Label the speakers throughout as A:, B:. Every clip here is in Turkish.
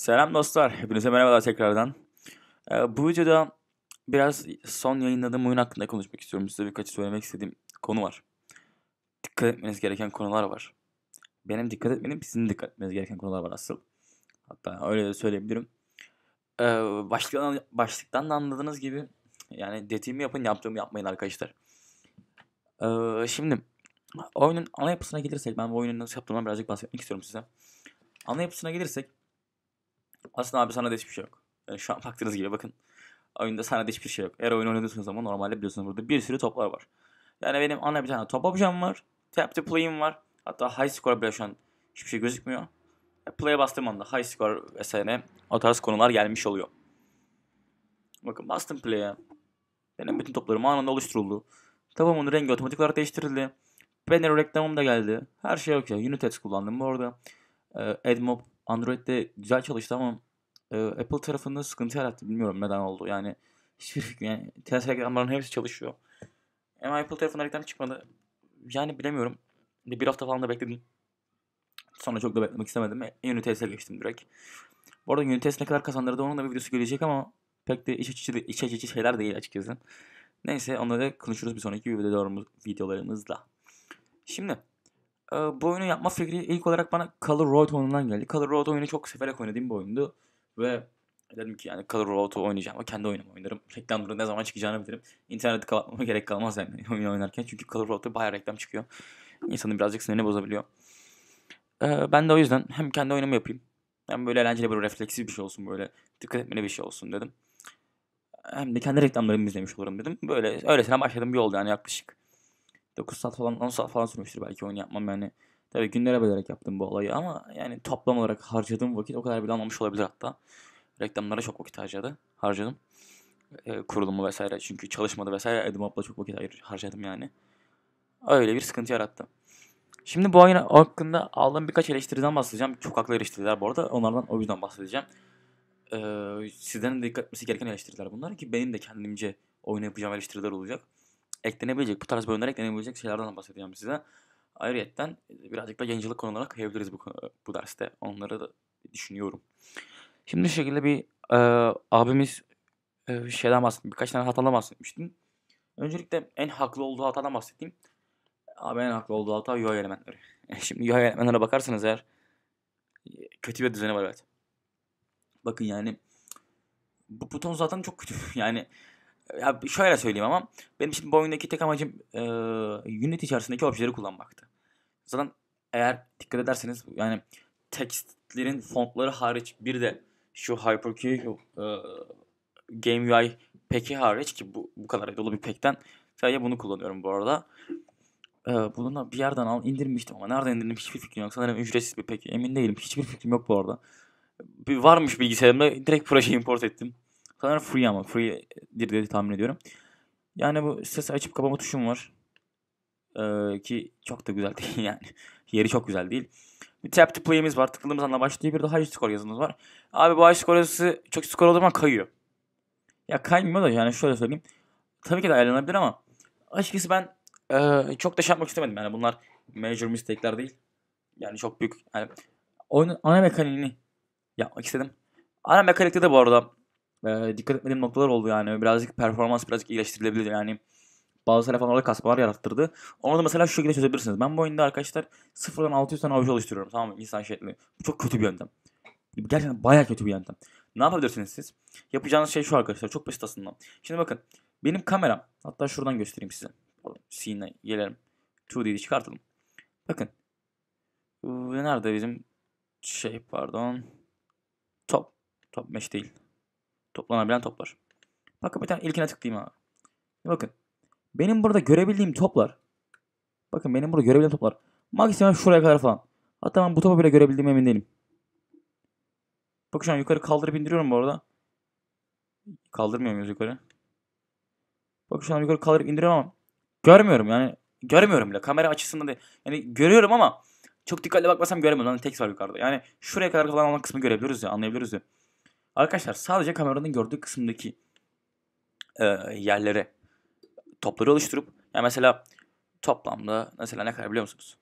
A: Selam dostlar. Hepinize merhabalar tekrardan. Ee, bu videoda biraz son yayınladığım oyun hakkında konuşmak istiyorum. Size birkaç söylemek istediğim konu var. Dikkat etmeniz gereken konular var. Benim dikkat etmedim, sizin dikkat etmeniz gereken konular var asıl. Hatta öyle de söyleyebilirim. Ee, başlıktan, başlıktan da anladığınız gibi yani dediğimi yapın, yaptığımı yapmayın arkadaşlar. Ee, şimdi oyunun ana yapısına gelirsek ben bu oyunun nasıl yaptığımdan birazcık bahsetmek istiyorum size. Ana yapısına gelirsek aslında abi sana da hiçbir şey yok. Yani şu an baktığınız gibi bakın. Oyunda sana da hiçbir şey yok. Eğer oyun oynadığınız zaman normalde biliyorsunuz burada bir sürü toplar var. Yani benim ana bir tane top objem var. Tap to play'im var. Hatta high score bile şu an hiçbir şey gözükmüyor. E, play'e bastığım anda high score vesaire o tarz konular gelmiş oluyor. Bakın bastım play'e. Benim bütün toplarım anında oluşturuldu. Tabamın rengi otomatik olarak değiştirildi. Banner reklamım da geldi. Her şey ya. Unitex kullandım bu arada. Ee, AdMob Android'de güzel çalıştı ama e, Apple tarafında sıkıntı yarattı. Bilmiyorum neden oldu. Yani hiçbir Yani Tesla reklamlarının hepsi çalışıyor. Ama Apple tarafından reklam çıkmadı. Yani bilemiyorum. Bir hafta falan da bekledim. Sonra çok da beklemek istemedim. En Unitest'e geçtim direkt. Bu arada Unitest ne kadar kazandırdı onun da bir videosu gelecek ama pek de iç açıcı, iç açıcı şeyler değil açıkçası. Neyse onları da konuşuruz bir sonraki videolarımız, videolarımızla. Şimdi ee, bu oyunu yapma fikri ilk olarak bana Color Road oyunundan geldi. Color Road oyunu çok severek oynadığım bir oyundu. Ve dedim ki yani Color Road'u oynayacağım ama kendi oyunumu oynarım. Reklamları ne zaman çıkacağını bilirim. İnterneti kapatmama gerek kalmaz yani oyunu oynarken. Çünkü Color Road'da bayağı reklam çıkıyor. İnsanın birazcık sinirini bozabiliyor. Ee, ben de o yüzden hem kendi oyunumu yapayım. Hem böyle eğlenceli böyle refleksif bir şey olsun böyle. Dikkat etmeli bir şey olsun dedim. Hem de kendi reklamlarımı izlemiş olurum dedim. Böyle öylesine başladım bir oldu yani yaklaşık 9 saat falan 10 saat falan sürmüştür belki oyun yapmam yani. Tabii günlere bölerek yaptım bu olayı ama yani toplam olarak harcadığım vakit o kadar bile almamış olabilir hatta. Reklamlara çok vakit harcadı. Harcadım. E, kurulumu vesaire çünkü çalışmadı vesaire Edim Up'la çok vakit ayır, harcadım yani. Öyle bir sıkıntı yarattı. Şimdi bu oyun hakkında aldığım birkaç eleştiriden bahsedeceğim. Çok haklı eleştiriler bu arada. Onlardan o yüzden bahsedeceğim. Ee, sizden de dikkat etmesi gereken eleştiriler bunlar ki benim de kendimce oyun yapacağım eleştiriler olacak eklenebilecek, bu tarz bölümler eklenebilecek şeylerden bahsedeceğim size. Ayrıyeten e, birazcık da yayıncılık konularına kayabiliriz bu, e, bu derste. Onları da düşünüyorum. Şimdi şu şekilde bir e, abimiz e, şeyden bahsettim. Birkaç tane hatadan bahsetmiştim. Öncelikle en haklı olduğu hatadan bahsedeyim. Abi en haklı olduğu hata UI elementleri. E, şimdi UI elementlerine bakarsanız eğer kötü bir düzeni var evet. Bakın yani bu buton zaten çok kötü. Yani ya şöyle söyleyeyim ama benim şimdi boyundaki tek amacım e, unit içerisindeki objeleri kullanmaktı. Zaten eğer dikkat ederseniz yani tekstlerin fontları hariç bir de şu HyperQ e, Game UI peki hariç ki bu, bu kadar dolu bir pekten sadece bunu kullanıyorum bu arada. Ee, bunu da bir yerden al indirmiştim ama nereden indirdim hiçbir fikrim yok. Sanırım ücretsiz bir peki emin değilim. Hiçbir fikrim yok bu arada. Bir varmış bilgisayarımda direkt projeyi import ettim. Sanırım free ama free'dir diye tahmin ediyorum. Yani bu ses açıp kapama tuşum var. Ee, ki çok da güzel değil yani. Yeri çok güzel değil. Bir tap to play'imiz var. Tıkladığımız anda başlıyor. Bir de high score yazımız var. Abi bu high score yazısı çok skor olduğu zaman kayıyor. Ya kaymıyor da yani şöyle söyleyeyim. Tabii ki de ayarlanabilir ama açıkçası ben e, çok da şey yapmak istemedim. Yani bunlar major mistake'ler değil. Yani çok büyük. Yani oyunun ana mekaniğini yapmak istedim. Ana mekanikte de bu arada e, dikkat etmediğim noktalar oldu yani. Birazcık performans birazcık iyileştirilebilir yani. Bazı telefonlarda kasmalar yarattırdı. Onu da mesela şu şekilde çözebilirsiniz. Ben bu oyunda arkadaşlar sıfırdan 600 tane avcı oluşturuyorum tamam mı? İnsan şeklinde. Bu çok kötü bir yöntem. Gerçekten bayağı kötü bir yöntem. Ne yapabilirsiniz siz? Yapacağınız şey şu arkadaşlar. Çok basit aslında. Şimdi bakın. Benim kameram. Hatta şuradan göstereyim size. C'ne gelelim. 2D'yi çıkartalım. Bakın. Nerede bizim şey pardon. Top. Top mesh değil. Toplanabilen toplar. Bakın bir tane ilkine tıklayayım abi. Bakın. Benim burada görebildiğim toplar. Bakın benim burada görebildiğim toplar. Maksimum şuraya kadar falan. Hatta ben bu topu bile görebildiğim emin değilim. Bakın şu an yukarı kaldırıp indiriyorum bu arada. Kaldırmıyor muyuz yukarı? Bakın şu an yukarı kaldırıp indiriyorum ama görmüyorum yani. Görmüyorum bile. Kamera açısından değil. Yani görüyorum ama çok dikkatli bakmasam göremiyorum. Yani tek var yukarıda. Yani şuraya kadar falan olan kısmı görebiliyoruz ya. Anlayabiliyoruz ya. Arkadaşlar sadece kameranın gördüğü kısımdaki e, yerlere topları oluşturup yani mesela toplamda mesela ne kadar biliyor musunuz?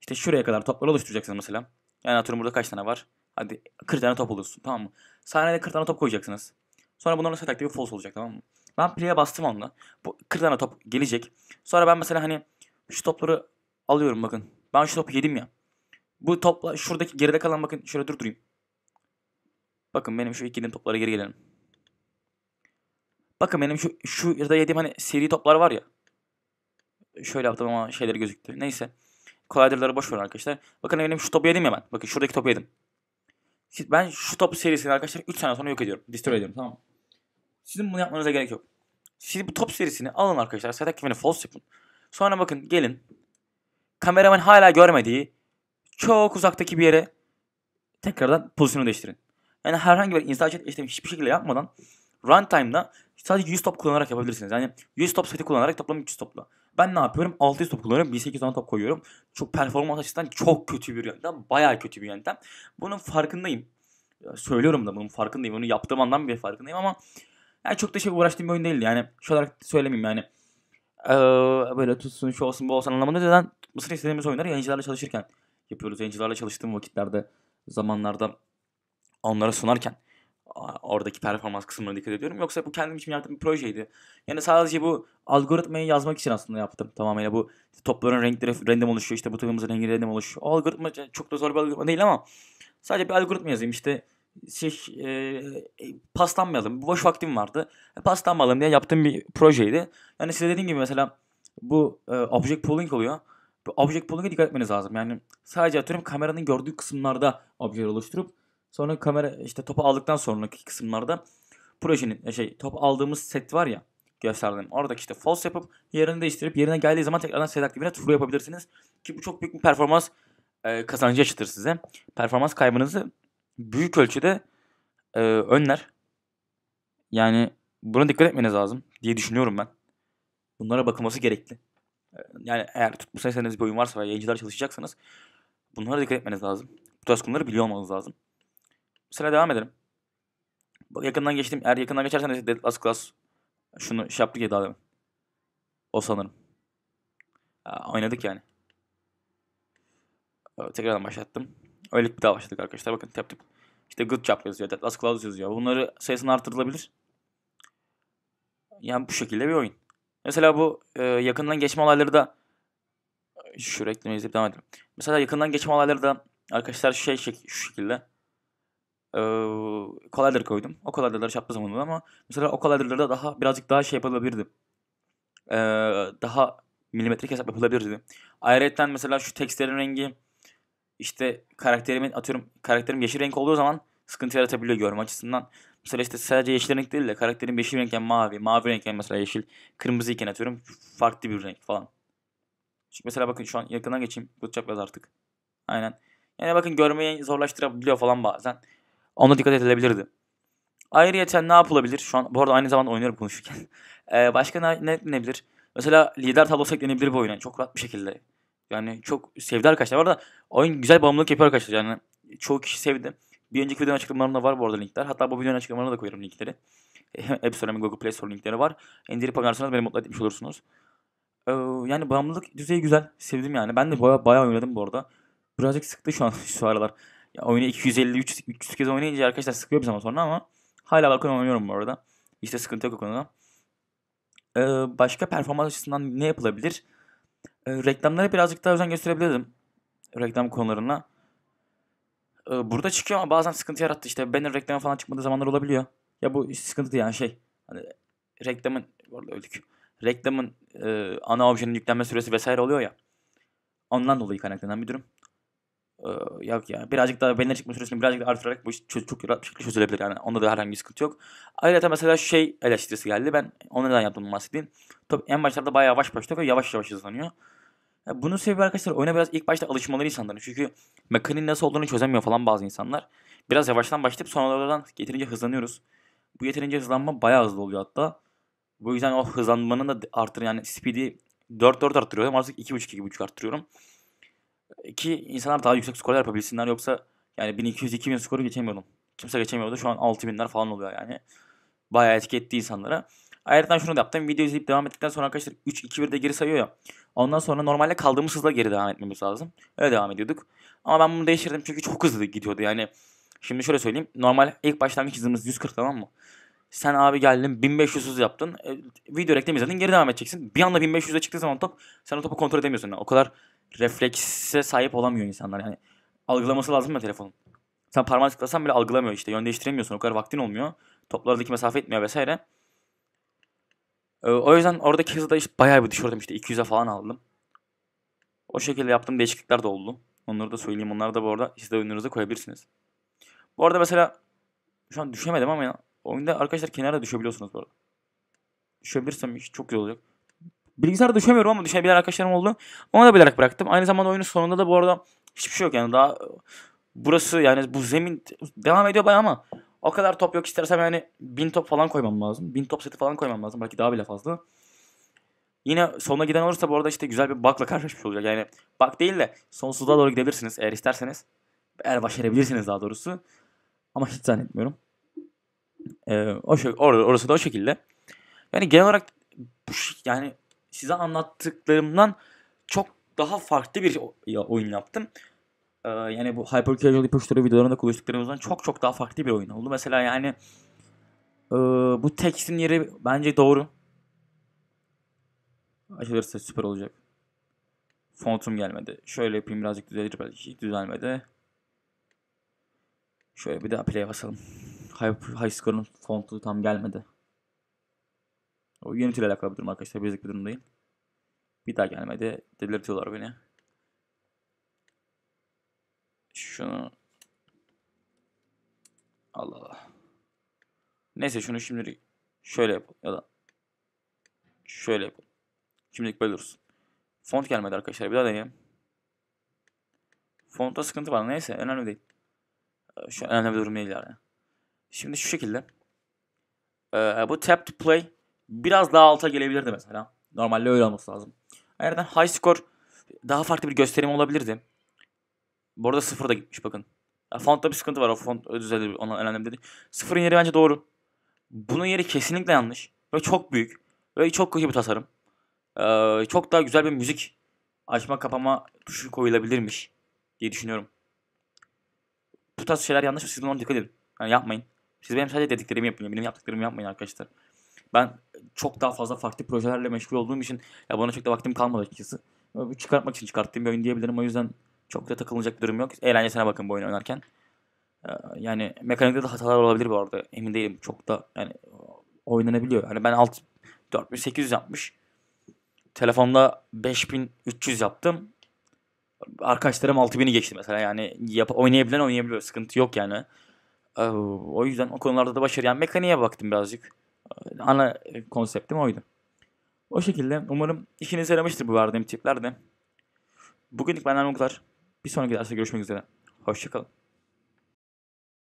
A: İşte şuraya kadar topları oluşturacaksınız mesela. Yani atıyorum burada kaç tane var? Hadi 40 tane top olursun tamam mı? Sahnede 40 tane top koyacaksınız. Sonra bunların mesela bir false olacak tamam mı? Ben play'e bastım onda Bu 40 tane top gelecek. Sonra ben mesela hani şu topları alıyorum bakın. Ben şu topu yedim ya. Bu topla şuradaki geride kalan bakın şöyle durdurayım. Bakın benim şu ikinin topları geri gelelim. Bakın benim şu, şu yerde yediğim hani seri toplar var ya. Şöyle yaptım ama şeyleri gözüktü. Neyse. Collider'ları boş ver arkadaşlar. Bakın benim şu topu yedim ya ben. Bakın şuradaki topu yedim. Şimdi ben şu top serisini arkadaşlar 3 sene sonra yok ediyorum. Destroy ediyorum tamam Sizin bunu yapmanıza gerek yok. Siz bu top serisini alın arkadaşlar. Sadak kimini false yapın. Sonra bakın gelin. Kameraman hala görmediği çok uzaktaki bir yere tekrardan pozisyonu değiştirin. Yani herhangi bir inside işlemi hiçbir şekilde yapmadan runtime'da sadece 100 top kullanarak yapabilirsiniz. Yani 100 top seti kullanarak toplam 300 topla. Ben ne yapıyorum? 600 top kullanıyorum. 1800 tane top koyuyorum. Çok performans açısından çok kötü bir yöntem. Bayağı kötü bir yöntem. Bunun farkındayım. Ya söylüyorum da bunun farkındayım. Bunu yaptığım andan bile farkındayım ama yani çok da şey uğraştığım bir oyun değildi. Yani şu şey olarak söylemeyeyim yani. Ee, böyle tutsun şu olsun bu olsun anlamında neden Mısır istediğimiz oyunları yayıncılarla çalışırken yapıyoruz. Yayıncılarla çalıştığım vakitlerde zamanlarda onlara sunarken oradaki performans kısmına dikkat ediyorum. Yoksa bu kendim için yaptığım bir projeydi. Yani sadece bu algoritmayı yazmak için aslında yaptım. Tamamen bu topların renkleri random oluşuyor. İşte bu takımımızın rengi random oluşuyor. O algoritma çok da zor bir algoritma değil ama sadece bir algoritma yazayım. İşte şey, e, e paslanmayalım. Boş vaktim vardı. E, paslanmayalım diye yaptığım bir projeydi. Yani size dediğim gibi mesela bu e, object pooling oluyor. Bu object pooling'e dikkat etmeniz lazım. Yani sadece atıyorum kameranın gördüğü kısımlarda objeler oluşturup Sonra kamera işte topu aldıktan sonraki kısımlarda projenin e, şey top aldığımız set var ya gösterdim. orada işte false yapıp yerini değiştirip yerine geldiği zaman tekrardan set aktifine turu yapabilirsiniz. Ki bu çok büyük bir performans e, kazancı yaşatır size. Performans kaybınızı büyük ölçüde e, önler. Yani buna dikkat etmeniz lazım diye düşünüyorum ben. Bunlara bakılması gerekli. E, yani eğer tutmuş bir oyun varsa ve yayıncılar çalışacaksanız bunlara dikkat etmeniz lazım. Bu tarz konuları biliyor olmanız lazım. Sıra devam edelim. Bak yakından geçtim. Eğer yakından geçersen de Dead Last Class şunu şey yaptık ya daha O sanırım. Aa, oynadık yani. Evet, tekrardan başlattım. Öyle bir daha başladık arkadaşlar. Bakın tap tap. İşte good job yazıyor. Dead Last Class yazıyor. Bunları sayısını artırılabilir. Yani bu şekilde bir oyun. Mesela bu e, yakından geçme olayları da şu reklamı izleyip devam edelim. Mesela yakından geçme olayları da arkadaşlar şey, şey şu şekilde e, collider koydum. O collider'ları şapta şey zamanında ama mesela o collider'larda daha birazcık daha şey yapılabilirdi. E, daha milimetrik hesap yapılabilirdi. Ayrıca mesela şu tekstlerin rengi işte karakterimin atıyorum karakterim yeşil renk olduğu zaman sıkıntı yaratabiliyor görme açısından. Mesela işte sadece yeşil renk değil de karakterin yeşil renkken mavi, mavi renkken mesela yeşil, kırmızı iken atıyorum farklı bir renk falan. Çünkü mesela bakın şu an yakından geçeyim. Bu biraz artık. Aynen. Yani bakın görmeyi zorlaştırabiliyor falan bazen. Ona dikkat edilebilirdi. Ayrıca ne yapılabilir? Şu an bu arada aynı zamanda oynuyorum konuşurken. ee, başka ne, ne eklenebilir? Mesela lider tablosu eklenebilir bu oyuna. Çok rahat bir şekilde. Yani çok sevdi arkadaşlar. Bu arada oyun güzel bağımlılık yapıyor arkadaşlar. Yani çoğu kişi sevdi. Bir önceki videonun açıklamalarında var bu arada linkler. Hatta bu videonun açıklamalarına da koyarım linkleri. App Store hem Google Play Store linkleri var. İndirip oynarsanız beni mutlu etmiş olursunuz. Ee, yani bağımlılık düzeyi güzel. Sevdim yani. Ben de bayağı, bayağı oynadım bu arada. Birazcık sıktı şu an şu aralar. Ya oyunu 250 300 300 kez oynayınca arkadaşlar sıkıyor bir zaman sonra ama hala Lacan oynuyorum bu arada. İşte sıkıntı yok o konuda. Ee, başka performans açısından ne yapılabilir? Ee, reklamlara birazcık daha özen gösterebilirdim. Reklam konularına. Ee, burada çıkıyor ama bazen sıkıntı yarattı. İşte banner reklam falan çıkmadığı zamanlar olabiliyor. Ya bu sıkıntı yani şey. Hani reklamın orada öldük. Reklamın e, ana objenin yüklenme süresi vesaire oluyor ya. Ondan dolayı kaynaklanan bir durum. Ee, yok ya. Birazcık daha benimle çıkma süresini birazcık daha artırarak bu iş çöz, çok rahat bir şekilde çözülebilir. Yani onda da herhangi bir sıkıntı yok. Ayrıca mesela şey eleştirisi geldi. Ben onu neden yaptığımı bahsedeyim. Tabii en başlarda bayağı yavaş başlıyor ve yavaş yavaş hızlanıyor. Yani bunun sebebi arkadaşlar oyuna biraz ilk başta alışmaları insanların. Çünkü mekaniğin nasıl olduğunu çözemiyor falan bazı insanlar. Biraz yavaştan başlayıp sonradan yeterince hızlanıyoruz. Bu yeterince hızlanma bayağı hızlı oluyor hatta. Bu yüzden o hızlanmanın da artır yani speed'i 4-4 arttırıyorum. Artık 2.5-2.5 arttırıyorum ki insanlar daha yüksek skorlar yapabilsinler yoksa yani 1200-2000 skoru geçemiyordum. Kimse geçemiyordu. Şu an 6000'ler falan oluyor yani. Bayağı etki insanlara. Ayrıca şunu da yaptım. Video izleyip devam ettikten sonra arkadaşlar 3-2-1'de geri sayıyor ya. Ondan sonra normalde kaldığımız hızla geri devam etmemiz lazım. Öyle devam ediyorduk. Ama ben bunu değiştirdim çünkü çok hızlı gidiyordu yani. Şimdi şöyle söyleyeyim. Normal ilk başlangıç hızımız 140 tamam mı? Sen abi geldin 1500 hız yaptın. E, video reklam izledin geri devam edeceksin. Bir anda 1500'e çıktığı zaman top sen o topu kontrol edemiyorsun. Yani o kadar reflekse sahip olamıyor insanlar. Yani algılaması lazım mı telefonun. Sen parmağı tıklasan bile algılamıyor işte. Yön değiştiremiyorsun. O kadar vaktin olmuyor. Toplardaki mesafe etmiyor vesaire. Ee, o yüzden oradaki hızı da işte bayağı bir düşürdüm işte. 200'e falan aldım. O şekilde yaptığım değişiklikler de oldu. Onları da söyleyeyim. Onları da bu arada siz de önünüze koyabilirsiniz. Bu arada mesela şu an düşemedim ama ya oyunda arkadaşlar kenara düşebiliyorsunuz bu arada. Düşebilirsem çok güzel olacak. Bilgisayarda düşemiyorum ama düşebilen arkadaşlarım oldu. Ona da bilerek bıraktım. Aynı zamanda oyunun sonunda da bu arada hiçbir şey yok yani daha burası yani bu zemin devam ediyor bayağı ama o kadar top yok istersem yani bin top falan koymam lazım. bin top seti falan koymam lazım. Belki daha bile fazla. Yine sonuna giden olursa bu arada işte güzel bir bakla karşılaşmış olacak. Yani bak değil de sonsuzluğa doğru gidebilirsiniz eğer isterseniz. Eğer başarabilirsiniz daha doğrusu. Ama hiç zannetmiyorum. Ee, o şey, or orası da o şekilde. Yani genel olarak yani size anlattıklarımdan çok daha farklı bir oyun yaptım. Ee, yani bu Hyper Casual ipuçları videolarında konuştuklarımızdan çok çok daha farklı bir oyun oldu. Mesela yani e, bu tekstin yeri bence doğru. Açılırsa süper olacak. Fontum gelmedi. Şöyle yapayım birazcık düzelir belki. Düzelmedi. Şöyle bir daha play basalım. High, high Score'un fontu tam gelmedi. O Unity ile alakalı bir durum arkadaşlar. Basic bir durumdayım. Bir daha gelmedi. Delirtiyorlar beni. Şunu Allah Allah. Neyse şunu şimdi şöyle yapalım ya da şöyle yapalım. Şimdilik böyle dursun. Font gelmedi arkadaşlar. Bir daha deneyelim. Fontta sıkıntı var. Neyse önemli değil. Ee, şu önemli bir durum değil yani. Şimdi şu şekilde. Ee, bu tap to play biraz daha alta gelebilirdi mesela. Normalde öyle olması lazım. Ayrıca high score daha farklı bir gösterim olabilirdi. Bu arada sıfır da gitmiş bakın. fontta bir sıkıntı var. O font düzeldi. Ona önemli dedi. Sıfırın yeri bence doğru. Bunun yeri kesinlikle yanlış. Ve çok büyük. Ve çok kötü bir tasarım. Ee, çok daha güzel bir müzik açma kapama tuşu koyulabilirmiş diye düşünüyorum. Bu tarz şeyler yanlış mı? Siz buna dikkat edin. Yani yapmayın. Siz benim sadece dediklerimi yapın. Benim yaptıklarımı yapmayın arkadaşlar. Ben çok daha fazla farklı projelerle meşgul olduğum için ya bana çok da vaktim kalmadı açıkçası. Çıkartmak için çıkarttığım bir oyun diyebilirim. O yüzden çok da takılacak bir durum yok. Eğlencesine bakın bu oyunu oynarken. Ee, yani mekanikte de hatalar olabilir bu arada. Emin değilim. Çok da yani oynanabiliyor. Hani ben alt 4800 yapmış. Telefonda 5300 yaptım. Arkadaşlarım 6000'i geçti mesela. Yani yap oynayabilen oynayabiliyor. Sıkıntı yok yani. Ee, o yüzden o konularda da başarı. Yani mekaniğe baktım birazcık ana e, konseptim oydu. O şekilde umarım işinize yaramıştır bu verdiğim tipler de. Bugünlük benden bu kadar. Bir sonraki derste görüşmek üzere. Hoşçakalın.